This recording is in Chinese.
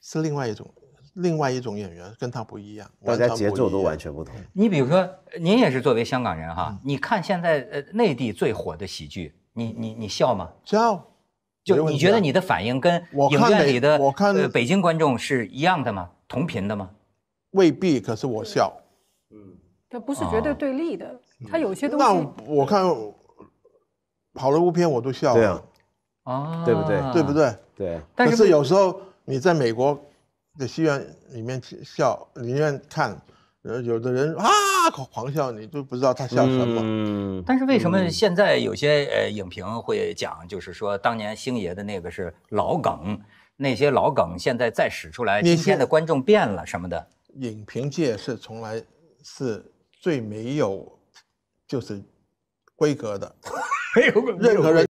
是另外一种，另外一种演员跟他不一样，大家节奏都完全不同。你比如说，您也是作为香港人哈，你看现在呃内地最火的喜剧，你你你笑吗？笑。就你觉得你的反应跟影院里的我看北京观众是一样的吗？同频的吗？未必，可是我笑。嗯。它不是绝对对立的，它有些东西。那我看跑了套片我都笑。对啊。啊。对不对？对不对？对。但是有时候。你在美国的戏院里面笑，里面看，呃，有的人啊狂笑，你都不知道他笑什么。但是为什么现在有些呃影评会讲，就是说当年星爷的那个是老梗，那些老梗现在再使出来，今天的观众变了什么的？影评界是从来是最没有就是规格的，没有任何人。